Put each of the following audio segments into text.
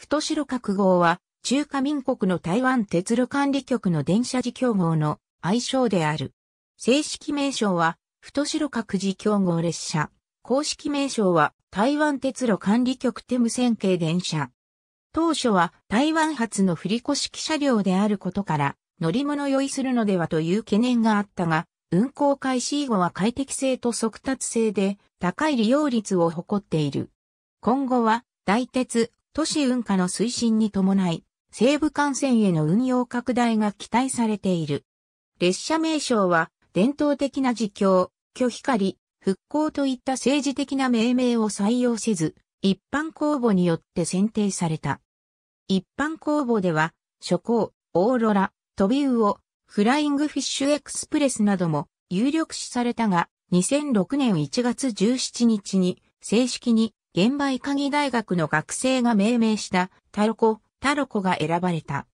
太白角号は、中華民国の台湾鉄路管理局の電車事業号の愛称である。正式名称は、太白角事業号列車。公式名称は、台湾鉄路管理局手無線系電車。当初は台湾発の振り越式車両であることから、乗り物酔いするのではという懸念があったが、運行開始以後は快適性と速達性で高い利用率を誇っている。今後は、大鉄、都市運河の推進に伴い、西部幹線への運用拡大が期待されている。列車名称は、伝統的な自供、拒否狩り、復興といった政治的な命名を採用せず、一般公募によって選定された。一般公募では、諸行、オーロラ、トビウオ、フライングフィッシュエクスプレスなども有力視されたが、2006年1月17日に正式に現場鍵大学の学生が命名したタロコ、タロコが選ばれた。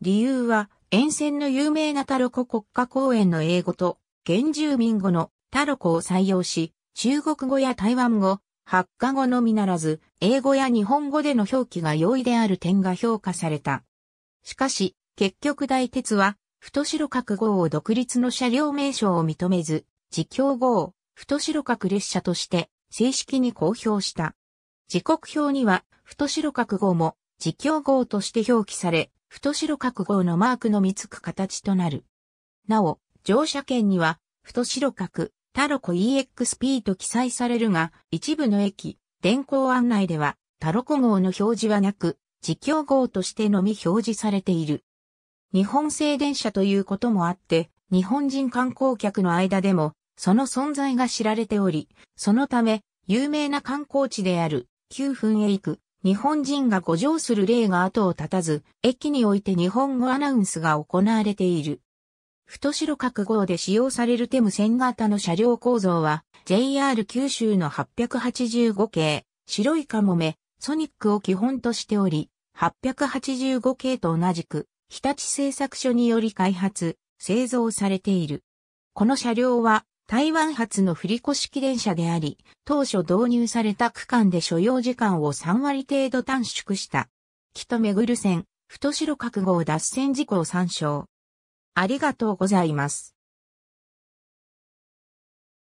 理由は、沿線の有名なタロコ国家公園の英語と、原住民語のタロコを採用し、中国語や台湾語、発火語のみならず、英語や日本語での表記が容易である点が評価された。しかし、結局大鉄は、太白角号を独立の車両名称を認めず、自供号、太白角列車として、正式に公表した。時刻表には、太白角号も、実況号として表記され、太白角号のマークのみつく形となる。なお、乗車券には、太白角、タロコ EXP と記載されるが、一部の駅、電光案内では、タロコ号の表示はなく、実況号としてのみ表示されている。日本製電車ということもあって、日本人観光客の間でもその存在が知られており、そのため、有名な観光地である、九分へ行く、日本人が誤乗する例が後を絶たず、駅において日本語アナウンスが行われている。太白角号で使用されるテム線型の車両構造は、JR 九州の885系、白いカモメ、ソニックを基本としており、885系と同じく、日立製作所により開発、製造されている。この車両は、台湾発の振越式電車であり、当初導入された区間で所要時間を3割程度短縮した。木とめぐる線、太白覚悟を脱線事故を参照。ありがとうございます。